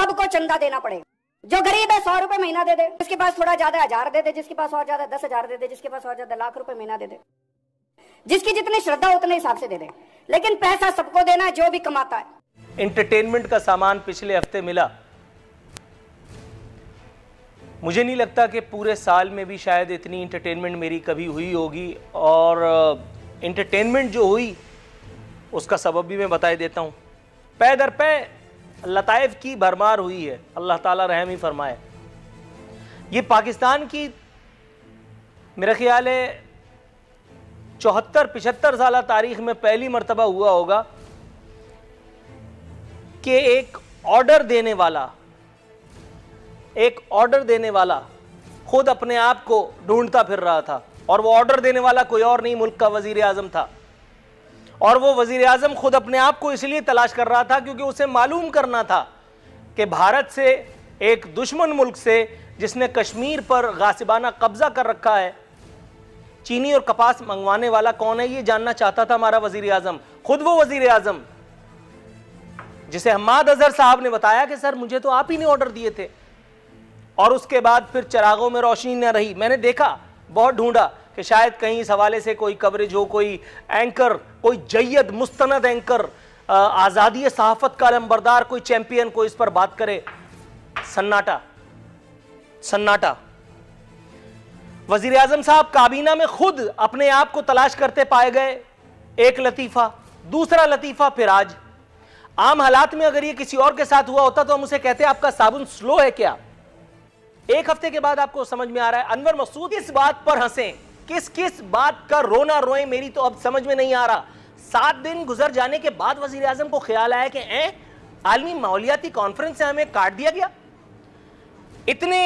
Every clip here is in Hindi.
सबको चंदा देना पड़ेगा जो गरीब है सौ रुपए महीना दे दे जिसके पास थोड़ा ज्यादा हजार दे दे जिसके पास और ज्यादा दस हजार दे दे जिसके पास और ज्यादा लाख रुपए महीना दे दे जिसकी जितनी श्रद्धा उतने हिसाब से दे दे लेकिन पैसा सबको देना है जो भी कमाता है एंटरटेनमेंट का सामान पिछले हफ्ते मिला मुझे नहीं लगता कि पूरे साल में भी शायद इतनी एंटरटेनमेंट मेरी कभी हुई होगी और एंटरटेनमेंट uh, जो हुई उसका सबब भी मैं बताई देता हूँ पै दर पै लताइफ की भरमार हुई है अल्लाह ताला रहम ही फरमाए ये पाकिस्तान की मेरा ख्याल है चौहत्तर पिछहत्तर साल तारीख में पहली मरतबा हुआ होगा कि एक ऑर्डर देने वाला एक ऑर्डर देने वाला खुद अपने आप को ढूंढता फिर रहा था और वो ऑर्डर देने वाला कोई और नहीं मुल्क का वजीर आजम था और वो वजीर अजम खुद अपने आप को इसलिए तलाश कर रहा था क्योंकि उसे मालूम करना था कि भारत से एक दुश्मन मुल्क से जिसने कश्मीर पर गासिबाना कब्जा कर रखा है चीनी और कपास मंगवाने वाला कौन है ये जानना चाहता था हमारा वजीर आजम खुद वो वजीर अजम जिसे हमाद अजहर साहब ने बताया कि सर मुझे तो आप ही ने ऑर्डर दिए थे और उसके बाद फिर चरागों में रोशनी न रही मैंने देखा बहुत ढूंढा कि शायद कहीं इस हवाले से कोई कवरेज हो कोई एंकर कोई जैद मुस्तंद एंकर आज़ादी सहाफ़त का अलमबरदार कोई चैंपियन को इस पर बात करे सन्नाटा सन्नाटा वजीर अजम साहब काबीना में खुद अपने आप को तलाश करते पाए गए एक लतीफ़ा दूसरा लतीफ़ा फिर आज आम हालात में अगर ये किसी और के साथ हुआ होता तो हम उसे कहते आपका साबुन स्लो है क्या एक हफ्ते के बाद आपको समझ में आ रहा है अनवर मसूद इस बात पर हंसे किस किस बात का रोना रोए मेरी तो अब समझ में नहीं आ रहा सात दिन गुजर जाने के बाद वजीर आजम को ख्याल आया कि आलमी मालियाती कॉन्फ्रेंस से हमें काट दिया गया इतने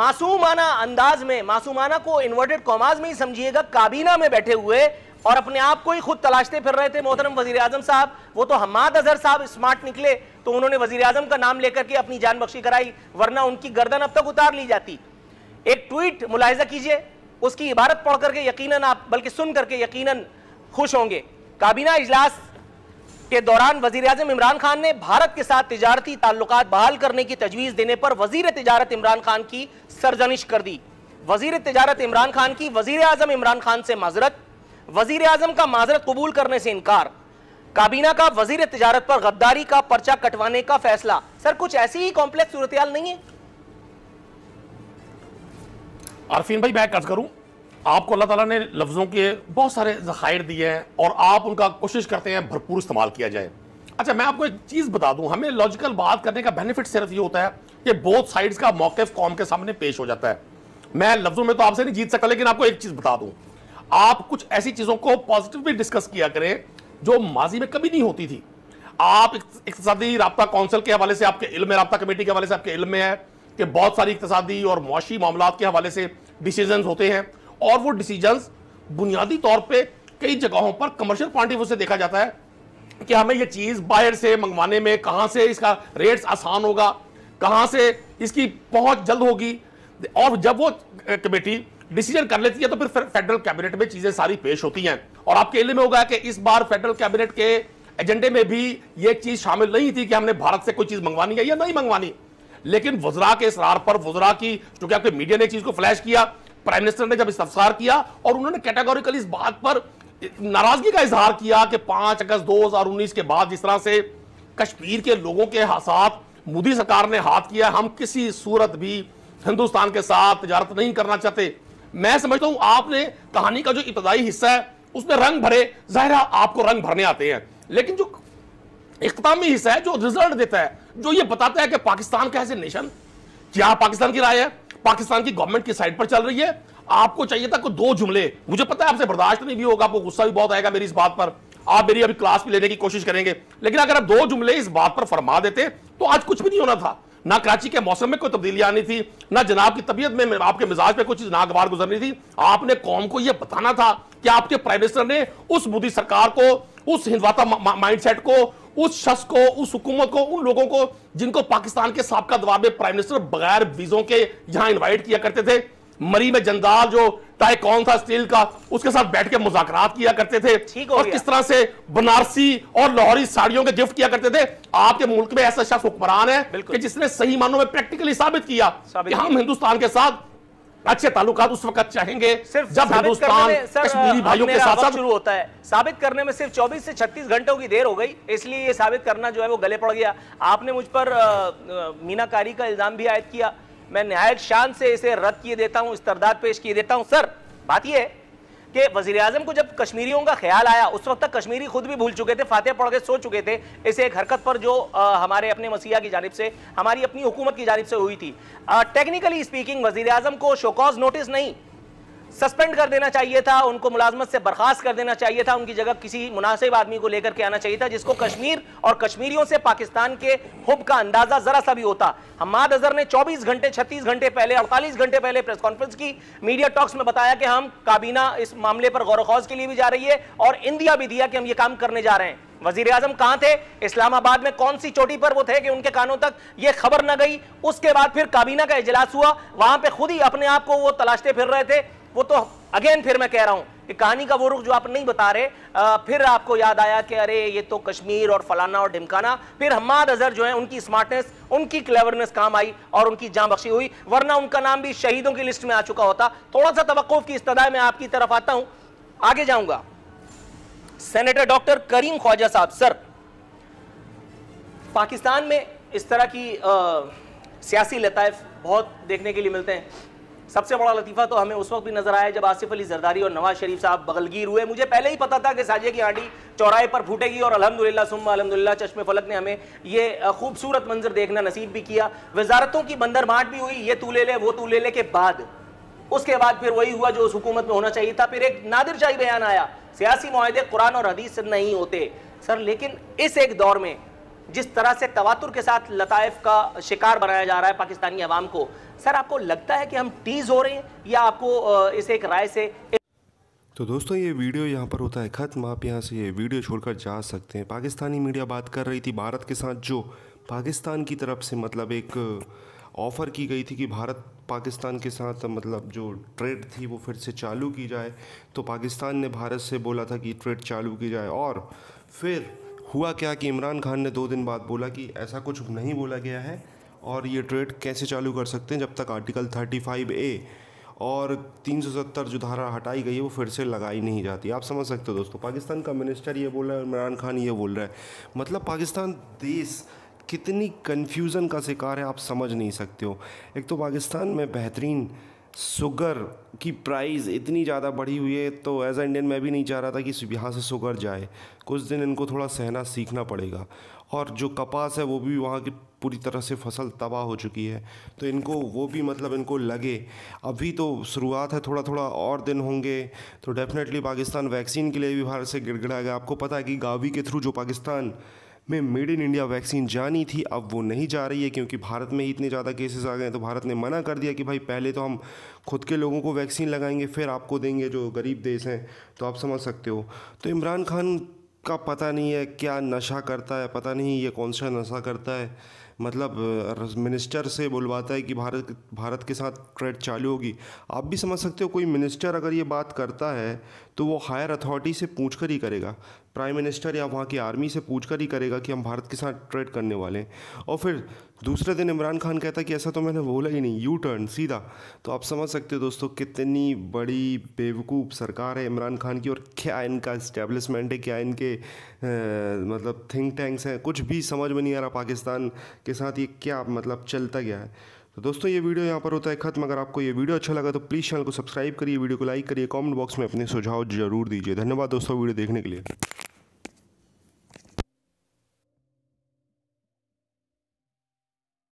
मासूमाना अंदाज में मासूमाना को इन्वर्टेड कॉमाज में ही समझिएगा काबीना में बैठे हुए और अपने आप को ही खुद तलाशते फिर रहे थे मोहतरम वजीर आजम साहब वो तो हमाद अजहर साहब स्मार्ट निकले तो उन्होंने वजीर आजम का नाम लेकर के अपनी जान बख्शी कराई वरना उनकी गर्दन अब तक उतार ली जाती एक ट्वीट मुलायजा कीजिए उसकी इबारत पढ़ करके यकीनन आप बल्कि सुन करके यकीनन खुश होंगे काबीना इजलास के दौरान वजीर अजम इमरान खान ने भारत के साथ तजारती ताल्लुक बहाल करने की तजवीज़ देने पर वजीर तजारत इमरान खान की सरजनिश कर दी वजीर तजारत इमरान खान की वजीर अजम इमरान खान से माजरत वजीर अजम का माजरत कबूल करने से इनकार काबीना का वजीर तजारत पर गद्दारी का पर्चा कटवाने का फैसला सर कुछ ऐसी ही कॉम्प्लेक्स सूरत नहीं है आरफीन भाई मैं कर्ज करूँ आपको अल्लाह ताला ने लफ्ज़ों के बहुत सारे जखायर दिए हैं और आप उनका कोशिश करते हैं भरपूर इस्तेमाल किया जाए अच्छा मैं आपको एक चीज़ बता दूं हमें लॉजिकल बात करने का बेनिफिट सिर्फ ये होता है कि बोथ साइड्स का मौक़ कौम के सामने पेश हो जाता है मैं लफ्ज़ों में तो आपसे नहीं जीत सकता लेकिन आपको एक चीज़ बता दूँ आप कुछ ऐसी चीज़ों को पॉजिटिवली डिस्कस किया करें जो माजी में कभी नहीं होती थी आप इकतदी रबता काउंसिल के हवाले से आपके इल्म रबता कमेटी के हवाले से आपके इल्म में है कि बहुत सारी इकतदी और मुआशी मामला के हवाले से डिसीजन होते हैं और वो डिसीजन बुनियादी तौर पर कई जगहों पर कमर्शियल पॉइंट ऑफ व्यू से देखा जाता है कि हमें ये चीज़ बाहर से मंगवाने में कहाँ से इसका रेट्स आसान होगा कहाँ से इसकी पहुँच जल्द होगी और जब वो कमेटी डिसीजन कर लेती है तो फिर फेडरल कैबिनेट में चीज़ें सारी पेश होती हैं और आपके इल्म में होगा कि इस बार फेडरल कैबिनेट के एजेंडे में भी ये चीज़ शामिल नहीं थी कि हमने भारत से कोई चीज़ मंगवानी है या नहीं मंगवानी लेकिन वजरा के इसरार पर वजरा की चूंकि आपके मीडिया ने चीज को फ्लैश किया प्राइम मिनिस्टर ने जब इस्तफसार किया और उन्होंने कैटेगोरिकल इस बात पर नाराजगी का इजहार किया कि पांच अगस्त 2019 के बाद जिस तरह से कश्मीर के लोगों के साथ मोदी सरकार ने हाथ किया हम किसी सूरत भी हिंदुस्तान के साथ तजारत नहीं करना चाहते मैं समझता हूं आपने कहानी का जो इब्तदाई हिस्सा है उसमें रंग भरे जाहिर आपको रंग भरने आते हैं लेकिन जो इख्तामी हिस्सा है जो रिजल्ट देता है जो ये बताता है कि पाकिस्तान का है नेशन क्या पाकिस्तान की राय है पाकिस्तान की गवर्नमेंट की साइड पर चल रही है आपको चाहिए था कोई दो जुमले मुझे पता है आपसे बर्दाश्त नहीं भी होगा आपको गुस्सा भी बहुत आएगा मेरी इस बात पर आप मेरी अभी क्लास भी लेने की कोशिश करेंगे लेकिन अगर आप दो जुमले इस बात पर फरमा देते तो आज कुछ भी नहीं होना था ना कराची के मौसम में कोई तब्दीली आनी थी ना जनाब की तबीयत में आपके मिजाज में कुछ नागवार गुजरनी थी आपने कौम को यह बताना था कि आपके प्राइम मिनिस्टर ने उस मोदी सरकार को उस हिंदवाता माइंडसेट को उस शख्स को उस हुकूमत को उन लोगों को जिनको पाकिस्तान के सबका दबाव में प्राइम मिनिस्टर बगैर वीजों के यहां इनवाइट किया करते थे मरी में जंदाल जो टाई कौन था स्टील का उसके साथ बैठ के मुजाकर किया करते थे और किस तरह से बनारसी और लाहौरी साड़ियों के गिफ्ट किया करते थे आपके मुल्क में ऐसा शख्स हुक्मरान है कि जिसने सही मानों में प्रैक्टिकली साबित किया कि हम हिंदुस्तान के साथ अच्छे तालुका उस वक्त चाहेंगे सिर्फ जब हिंदुस्तान कश्मीरी भाइयों के साथ शुरू होता है साबित करने में सिर्फ 24 से 36 घंटों की देर हो गई इसलिए ये साबित करना जो है वो गले पड़ गया आपने मुझ पर मीनाकारी का इल्जाम भी आयद किया मैं नहायत शान से इसे रद्द किए देता हूँ इस तरदाद पेश किए देता हूँ सर बात यह है कि वजीर अजम को जब कश्मीरियों का ख्याल आया उस वक्त तक कश्मीरी खुद भी भूल चुके थे फातह पढ़ के सो चुके थे इसे एक हरकत पर जो आ, हमारे अपने मसीहा की जानब से हमारी अपनी हुकूमत की जानब से हुई थी टेक्निकली स्पीकिंग वजीर अजम को शोकॉज नोटिस नहीं सस्पेंड कर देना चाहिए था उनको मुलाजमत से बर्खास्त कर देना चाहिए था उनकी जगह किसी मुनासिब आदमी को लेकर के आना चाहिए था जिसको कश्मीर और कश्मीरियों से पाकिस्तान के हुब का अंदाजा जरा सा भी होता हमाद अजहर ने 24 घंटे 36 घंटे पहले 48 घंटे पहले प्रेस कॉन्फ्रेंस की मीडिया टॉक्स में बताया कि हम काबीना इस मामले पर गौरखौज के लिए भी जा रही है और इंदिया भी दिया कि हम ये काम करने जा रहे हैं वजीर आजम कहां थे इस्लामाबाद में कौन सी चोटी पर वो थे कि उनके कानों तक ये खबर न गई उसके बाद फिर काबीना का इजलास हुआ वहां पे खुद ही अपने आप को वो तलाशते फिर रहे थे वो तो अगेन फिर मैं कह रहा हूं कि कहानी का वो रुख जो आप नहीं बता रहे आ, फिर आपको याद आया कि अरे ये तो कश्मीर और फलाना और ढिमकाना फिर हमाद अजहर जो है उनकी स्मार्टनेस उनकी क्लेवरनेस काम आई और उनकी जाँ बख्शी हुई वरना उनका नाम भी शहीदों की लिस्ट में आ चुका होता थोड़ा सा तवक्फ की इस्तः में आपकी तरफ आता हूं आगे जाऊंगा सेनेटर डॉक्टर करीम ख्वाजा साहब सर पाकिस्तान में इस तरह की सियासी लताइफ बहुत देखने के लिए मिलते हैं सबसे बड़ा लतीफ़ा तो हमें उस वक्त भी नजर आया जब आसिफ अली जरदारी और नवाज शरीफ साहब बगलगीर हुए मुझे पहले ही पता था कि साजे की आंटी चौराहे पर फूटेगी और अलहमदिल्ला सुम्मा अलहमदिल्ला चश्मे फलक ने हमें ये खूबसूरत मंजर देखना नसीब भी किया वजारतों की बंदरबाट भी हुई ये तू ले ले वो तू ले ले के बाद उसके बाद फिर वही हुआ जो उस हुकूमत में होना चाहिए था फिर एक नादिर शाही बयान आया सियासी माहदे कुरान और हदीस से नहीं होते सर लेकिन इस एक दौर में जिस तरह से तवातुर के साथ लताइफ का शिकार बनाया जा रहा है पाकिस्तानी अवाम को सर आपको लगता है कि हम टीज हो रहे हैं या आपको इस एक राय से तो दोस्तों ये वीडियो यहाँ पर होता है ख़त्म आप यहाँ से ये वीडियो छोड़कर जा सकते हैं पाकिस्तानी मीडिया बात कर रही थी भारत के साथ जो पाकिस्तान की तरफ से मतलब एक ऑफ़र की गई थी कि भारत पाकिस्तान के साथ मतलब जो ट्रेड थी वो फिर से चालू की जाए तो पाकिस्तान ने भारत से बोला था कि ट्रेड चालू की जाए और फिर हुआ क्या कि इमरान खान ने दो दिन बाद बोला कि ऐसा कुछ नहीं बोला गया है और ये ट्रेड कैसे चालू कर सकते हैं जब तक आर्टिकल 35 ए और 370 जो धारा हटाई गई है वो फिर से लगाई नहीं जाती आप समझ सकते हो दोस्तों पाकिस्तान का मिनिस्टर ये बोल रहा है इमरान खान ये बोल रहा है मतलब पाकिस्तान देश कितनी कन्फ्यूज़न का शिकार है आप समझ नहीं सकते हो एक तो पाकिस्तान में बेहतरीन शुगर की प्राइस इतनी ज़्यादा बढ़ी हुई है तो एज ए इंडियन मैं भी नहीं चाह रहा था कि यहाँ से शुगर जाए कुछ दिन इनको थोड़ा सहना सीखना पड़ेगा और जो कपास है वो भी वहाँ की पूरी तरह से फसल तबाह हो चुकी है तो इनको वो भी मतलब इनको लगे अभी तो शुरुआत है थोड़ा थोड़ा और दिन होंगे तो डेफ़िनेटली पाकिस्तान वैक्सीन के लिए भी भारत से गया आपको पता है कि गावी के थ्रू जो पाकिस्तान में मेड इन इंडिया वैक्सीन जानी थी अब वो नहीं जा रही है क्योंकि भारत में ही इतने ज़्यादा केसेस आ गए हैं तो भारत ने मना कर दिया कि भाई पहले तो हम खुद के लोगों को वैक्सीन लगाएंगे फिर आपको देंगे जो गरीब देश हैं तो आप समझ सकते हो तो इमरान खान का पता नहीं है क्या नशा करता है पता नहीं ये कौन सा नशा करता है मतलब मिनिस्टर से बुलवाता है कि भारत भारत के साथ ट्रेड चालू होगी आप भी समझ सकते हो कोई मिनिस्टर अगर ये बात करता है तो वो हायर अथॉरिटी से पूछ कर ही करेगा प्राइम मिनिस्टर या वहाँ की आर्मी से पूछ कर ही करेगा कि हम भारत के साथ ट्रेड करने वाले हैं और फिर दूसरे दिन इमरान खान कहता है कि ऐसा तो मैंने बोला ही नहीं यू टर्न सीधा तो आप समझ सकते हो दोस्तों कितनी बड़ी बेवकूफ़ सरकार है इमरान खान की और क्या इनका इस्टेब्लिशमेंट है क्या इनके मतलब थिंक टैंक्स हैं कुछ भी समझ में नहीं आ रहा पाकिस्तान के साथ ये क्या मतलब चलता गया है तो दोस्तों ये वीडियो यहाँ पर होता है ख़त्म अगर आपको ये वीडियो अच्छा लगा तो प्लीज़ चैनल को सब्सक्राइब करिए वीडियो को लाइक करिए कमेंट बॉक्स में अपने सुझाव जरूर दीजिए धन्यवाद दोस्तों वीडियो देखने के लिए